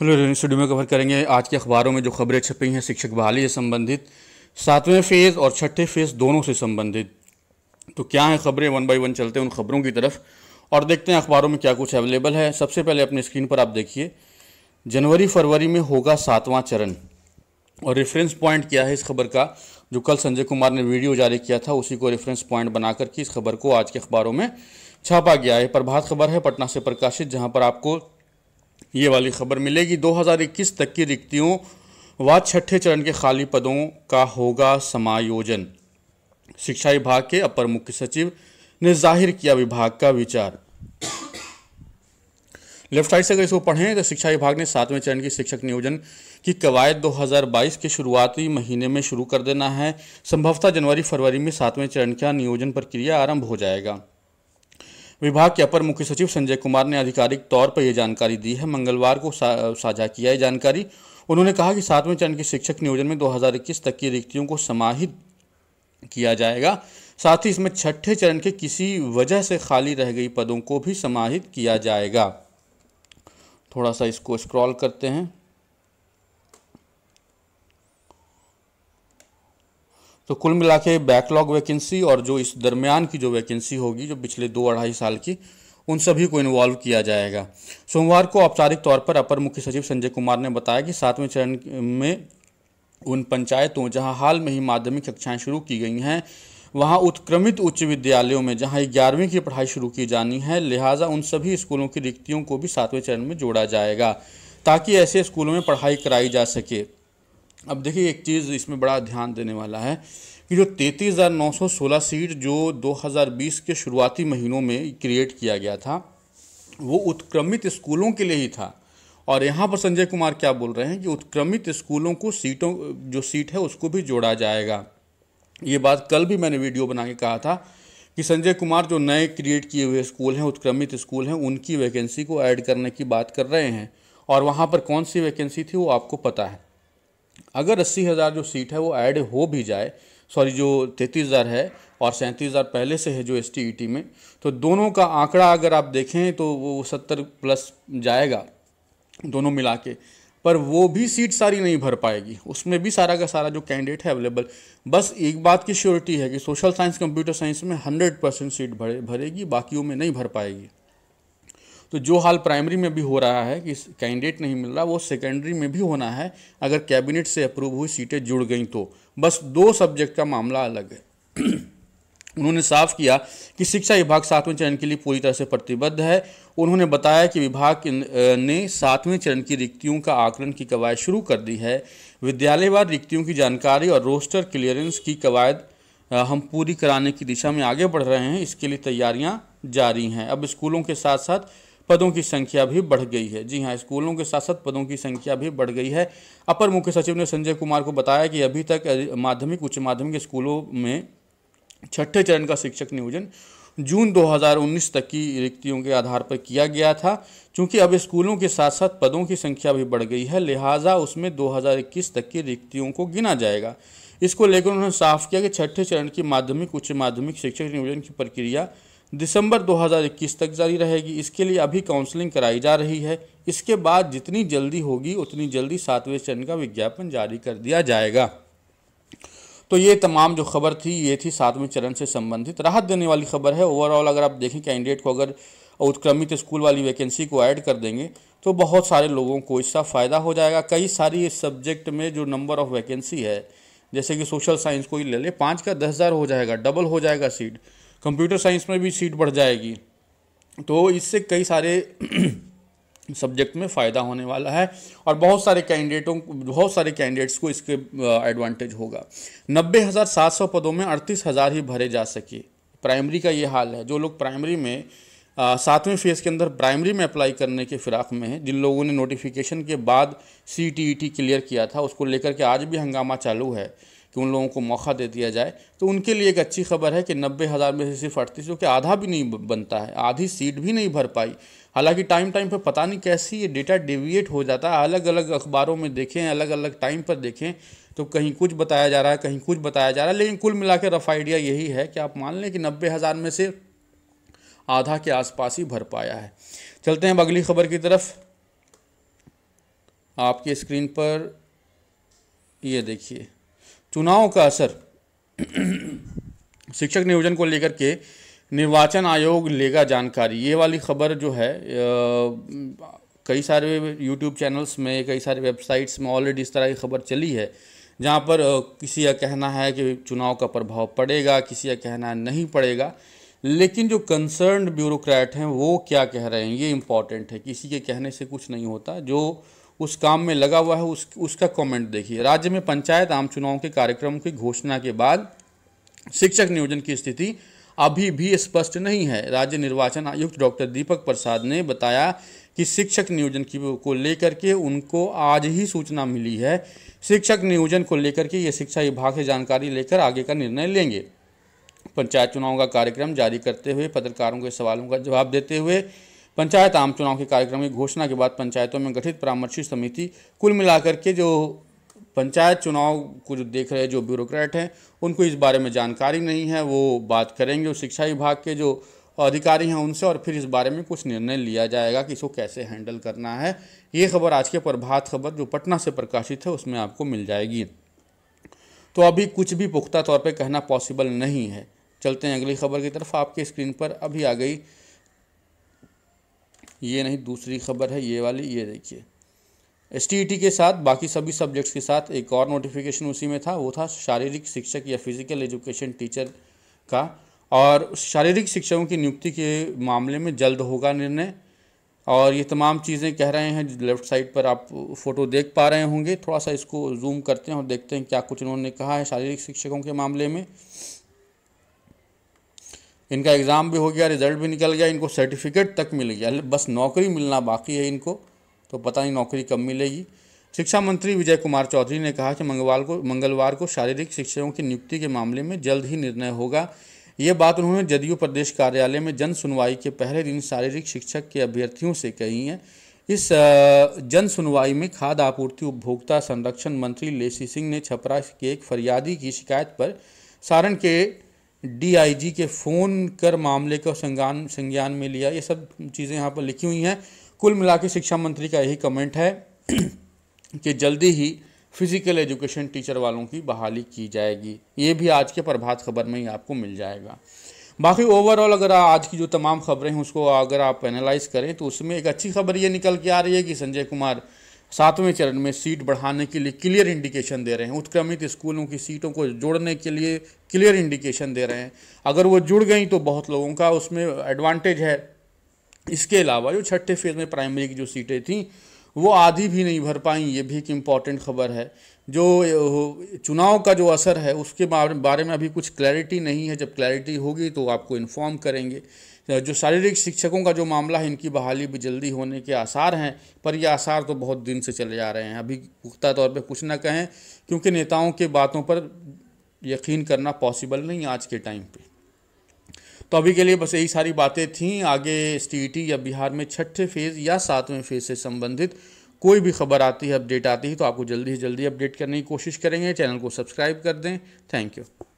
hello studio में cover करेंगे आज के अखबारों में जो खबरें छपी हैं शिक्षक बहाली से संबंधित सातवें फेज़ और छठे फेज़ दोनों से संबंधित तो क्या हैं खबरें वन बाई वन चलते हैं उन खबरों की तरफ और देखते हैं अखबारों में क्या कुछ अवेलेबल है सबसे पहले अपने स्क्रीन पर आप देखिए जनवरी फरवरी में होगा सातवां चरण और रेफरेंस पॉइंट क्या है इस खबर का जो कल संजय कुमार ने वीडियो जारी किया था उसी को रेफरेंस पॉइंट बना के इस खबर को आज के अखबारों में छापा गया है प्रभात खबर है पटना से प्रकाशित जहां पर आपको ये वाली खबर मिलेगी 2021 तक की रिक्तियों व छठे चरण के खाली पदों का होगा समायोजन शिक्षा विभाग के अपर मुख्य सचिव ने जाहिर किया विभाग का विचार लेफ्ट साइड से अगर इसको पढ़ें तो शिक्षा विभाग ने सातवें चरण की शिक्षक नियोजन की कवायद 2022 के शुरुआती महीने में शुरू कर देना है संभवतः जनवरी फरवरी में सातवें चरण का नियोजन प्रक्रिया आरंभ हो जाएगा विभाग के अपर मुख्य सचिव संजय कुमार ने आधिकारिक तौर पर यह जानकारी दी है मंगलवार को सा, साझा किया ये जानकारी उन्होंने कहा कि सातवें चरण के शिक्षक नियोजन में 2021 तक की रिक्तियों को समाहित किया जाएगा साथ ही इसमें छठे चरण के किसी वजह से खाली रह गई पदों को भी समाहित किया जाएगा थोड़ा सा इसको स्क्रॉल करते हैं तो कुल मिला के बैकलॉग वैकेंसी और जो इस दरमियान की जो वैकेंसी होगी जो पिछले दो अढ़ाई साल की उन सभी को इन्वॉल्व किया जाएगा सोमवार को औपचारिक तौर पर अपर मुख्य सचिव संजय कुमार ने बताया कि सातवें चरण में उन पंचायतों जहां हाल में ही माध्यमिक कक्षाएं शुरू की गई हैं वहां उत्क्रमित उच्च विद्यालयों में जहां ग्यारहवीं की पढ़ाई शुरू की जानी है लिहाजा उन सभी स्कूलों की रिक्तियों को भी सातवें चरण में जोड़ा जाएगा ताकि ऐसे स्कूलों में पढ़ाई कराई जा सके अब देखिए एक चीज़ इसमें बड़ा ध्यान देने वाला है कि जो तैंतीस हज़ार नौ सौ सोलह सीट जो 2020 के शुरुआती महीनों में क्रिएट किया गया था वो उत्क्रमित स्कूलों के लिए ही था और यहाँ पर संजय कुमार क्या बोल रहे हैं कि उत्क्रमित स्कूलों को सीटों जो सीट है उसको भी जोड़ा जाएगा ये बात कल भी मैंने वीडियो बना के कहा था कि संजय कुमार जो नए क्रिएट किए हुए स्कूल हैं उत्क्रमित स्कूल हैं उनकी वैकेंसी को ऐड करने की बात कर रहे हैं और वहाँ पर कौन सी वैकेंसी थी वो आपको पता है अगर अस्सी हज़ार जो सीट है वो ऐड हो भी जाए सॉरी जो तैंतीस हज़ार है और सैंतीस हज़ार पहले से है जो एस टी e में तो दोनों का आंकड़ा अगर आप देखें तो वो सत्तर प्लस जाएगा दोनों मिला के पर वो भी सीट सारी नहीं भर पाएगी उसमें भी सारा का सारा जो कैंडिडेट है अवेलेबल बस एक बात की श्योरिटी है कि सोशल साइंस कंप्यूटर साइंस में हंड्रेड परसेंट सीट भरे भरेगी बाकियों में नहीं भर पाएगी तो जो हाल प्राइमरी में भी हो रहा है कि कैंडिडेट नहीं मिल रहा वो सेकेंडरी में भी होना है अगर कैबिनेट से अप्रूव हुई सीटें जुड़ गई तो बस दो सब्जेक्ट का मामला अलग है उन्होंने साफ किया कि शिक्षा विभाग सातवें चरण के लिए पूरी तरह से प्रतिबद्ध है उन्होंने बताया कि विभाग ने सातवें चरण की रिक्तियों का आकलन की कवायद शुरू कर दी है विद्यालयवार रिक्तियों की जानकारी और रोस्टर क्लियरेंस की कवायद हम पूरी कराने की दिशा में आगे बढ़ रहे हैं इसके लिए तैयारियां जारी हैं अब स्कूलों के साथ साथ पदों की संख्या भी बढ़ गई है जी हाँ स्कूलों के साथ साथ पदों की संख्या भी बढ़ गई है अपर मुख्य सचिव ने संजय कुमार को बताया कि अभी तक माध्यमिक उच्च माध्यमिक स्कूलों में छठे चरण का शिक्षक नियोजन जून 2019 तक की रिक्तियों के आधार पर किया गया था क्योंकि अब स्कूलों के साथ साथ पदों की संख्या भी बढ़ गई है लिहाजा उसमें 2021 तक की रिक्तियों को गिना जाएगा इसको लेकर उन्होंने साफ किया कि छठे चरण की माध्यमिक उच्च माध्यमिक शिक्षक नियोजन की प्रक्रिया दिसंबर 2021 तक जारी रहेगी इसके लिए अभी काउंसलिंग कराई जा रही है इसके बाद जितनी जल्दी होगी उतनी जल्दी सातवें चरण का विज्ञापन जारी कर दिया जाएगा तो ये तमाम जो खबर थी ये थी सातवें चरण से संबंधित राहत देने वाली खबर है ओवरऑल अगर आप देखें कैंडिडेट को अगर उत्क्रमित स्कूल वाली वैकेंसी को ऐड कर देंगे तो बहुत सारे लोगों को इसका फ़ायदा हो जाएगा कई सारी इस सब्जेक्ट में जो नंबर ऑफ़ वैकेंसी है जैसे कि सोशल साइंस को ही ले ले पाँच का दस हज़ार हो जाएगा डबल हो जाएगा सीट कंप्यूटर साइंस में भी सीट बढ़ जाएगी तो इससे कई सारे सब्जेक्ट में फ़ायदा होने वाला है और बहुत सारे कैंडिडेटों बहुत सारे कैंडिडेट्स को इसके एडवांटेज होगा नब्बे हज़ार सात सौ पदों में अड़तीस हज़ार ही भरे जा सके प्राइमरी का ये हाल है जो लोग प्राइमरी में सातवें फेज़ के अंदर प्राइमरी में अप्लाई करने के फिराक में हैं जिन लोगों ने नोटिफिकेशन के बाद सी क्लियर e किया था उसको लेकर के आज भी हंगामा चालू है कि उन लोगों को मौका दे दिया जाए तो उनके लिए एक अच्छी खबर है कि नब्बे हज़ार में से सिर्फ अड़तीस सौ के आधा भी नहीं बनता है आधी सीट भी नहीं भर पाई हालांकि टाइम टाइम पर पता नहीं कैसी ये डेटा डेविएट हो जाता है अलग अलग अखबारों में देखें अलग अलग टाइम पर देखें तो कहीं कुछ बताया जा रहा है कहीं कुछ बताया जा रहा है लेकिन कुल मिला के रफ आइडिया यही है कि आप मान लें कि नब्बे हज़ार में से आधा के आसपास ही भर पाया है चलते हैं अब अगली खबर की तरफ आपकी स्क्रीन पर ये देखिए चुनाव का असर शिक्षक नियोजन को लेकर के निर्वाचन आयोग लेगा जानकारी ये वाली खबर जो है कई सारे यूट्यूब चैनल्स में कई सारे वेबसाइट्स में ऑलरेडी इस तरह की खबर चली है जहाँ पर किसी का कहना है कि चुनाव का प्रभाव पड़ेगा किसी का कहना है नहीं पड़ेगा लेकिन जो कंसर्न ब्यूरोक्रेट हैं वो क्या कह रहे हैं ये इम्पॉर्टेंट है किसी के कहने से कुछ नहीं होता जो उस काम में लगा हुआ है उस उसका कमेंट देखिए राज्य में पंचायत आम चुनाव के कार्यक्रम की घोषणा के बाद शिक्षक नियोजन की स्थिति अभी भी स्पष्ट नहीं है राज्य निर्वाचन आयुक्त डॉक्टर दीपक प्रसाद ने बताया कि शिक्षक नियोजन की को लेकर के उनको आज ही सूचना मिली है शिक्षक नियोजन को लेकर के ये शिक्षा विभाग से जानकारी लेकर आगे का निर्णय लेंगे पंचायत चुनाव का कार्यक्रम जारी करते हुए पत्रकारों के सवालों का जवाब देते हुए पंचायत आम चुनाव के कार्यक्रम की घोषणा के बाद पंचायतों में गठित परामर्शी समिति कुल मिलाकर के जो पंचायत चुनाव को जो देख रहे जो ब्यूरोक्रेट हैं उनको इस बारे में जानकारी नहीं है वो बात करेंगे और शिक्षा विभाग के जो अधिकारी हैं उनसे और फिर इस बारे में कुछ निर्णय लिया जाएगा कि इसको कैसे हैंडल करना है ये खबर आज के प्रभात खबर जो पटना से प्रकाशित है उसमें आपको मिल जाएगी तो अभी कुछ भी पुख्ता तौर पर कहना पॉसिबल नहीं है चलते हैं अगली खबर की तरफ आपके स्क्रीन पर अभी आ गई ये नहीं दूसरी खबर है ये वाली ये देखिए एस e के साथ बाकी सभी सब्जेक्ट्स के साथ एक और नोटिफिकेशन उसी में था वो था शारीरिक शिक्षक या फिजिकल एजुकेशन टीचर का और शारीरिक शिक्षकों की नियुक्ति के मामले में जल्द होगा निर्णय और ये तमाम चीज़ें कह रहे हैं लेफ्ट साइड पर आप फ़ोटो देख पा रहे होंगे थोड़ा सा इसको जूम करते हैं और देखते हैं क्या कुछ उन्होंने कहा है शारीरिक शिक्षकों के मामले में इनका एग्ज़ाम भी हो गया रिज़ल्ट भी निकल गया इनको सर्टिफिकेट तक मिल गया बस नौकरी मिलना बाकी है इनको तो पता नहीं नौकरी कब मिलेगी शिक्षा मंत्री विजय कुमार चौधरी ने कहा कि मंगलवार को मंगलवार को शारीरिक शिक्षकों की नियुक्ति के मामले में जल्द ही निर्णय होगा ये बात उन्होंने जदयू प्रदेश कार्यालय में जन सुनवाई के पहले दिन शारीरिक शिक्षक के अभ्यर्थियों से कही है इस जन सुनवाई में खाद्य आपूर्ति उपभोक्ता संरक्षण मंत्री लेसी सिंह ने छपरा के एक फरियादी की शिकायत पर सारण के डीआईजी के फ़ोन कर मामले को संज्ञान संज्ञान में लिया ये सब चीज़ें यहाँ पर लिखी हुई हैं कुल मिला के शिक्षा मंत्री का यही कमेंट है कि जल्दी ही फिजिकल एजुकेशन टीचर वालों की बहाली की जाएगी ये भी आज के प्रभात खबर में ही आपको मिल जाएगा बाकी ओवरऑल अगर आज की जो तमाम खबरें हैं उसको अगर आप एनालाइज करें तो उसमें एक अच्छी खबर ये निकल के आ रही है कि संजय कुमार सातवें चरण में सीट बढ़ाने के लिए क्लियर इंडिकेशन दे रहे हैं उत्क्रमित स्कूलों की सीटों को जोड़ने के लिए क्लियर इंडिकेशन दे रहे हैं अगर वो जुड़ गई तो बहुत लोगों का उसमें एडवांटेज है इसके अलावा जो छठे फेज में प्राइमरी की जो सीटें थीं वो आधी भी नहीं भर पाई ये भी एक इम्पॉर्टेंट खबर है जो चुनाव का जो असर है उसके बारे में अभी कुछ क्लैरिटी नहीं है जब क्लैरिटी होगी तो आपको इन्फॉर्म करेंगे जो शारीरिक शिक्षकों का जो मामला है इनकी बहाली भी जल्दी होने के आसार हैं पर ये आसार तो बहुत दिन से चले जा रहे हैं अभी पुख्ता तौर पे कुछ ना कहें क्योंकि नेताओं के बातों पर यकीन करना पॉसिबल नहीं आज के टाइम पर तो अभी के लिए बस यही सारी बातें थीं आगे एस e या बिहार में छठे फेज़ या सातवें फेज़ से संबंधित कोई भी खबर आती है अपडेट आती है तो आपको जल्दी से जल्दी अपडेट करने की कोशिश करेंगे चैनल को सब्सक्राइब कर दें थैंक यू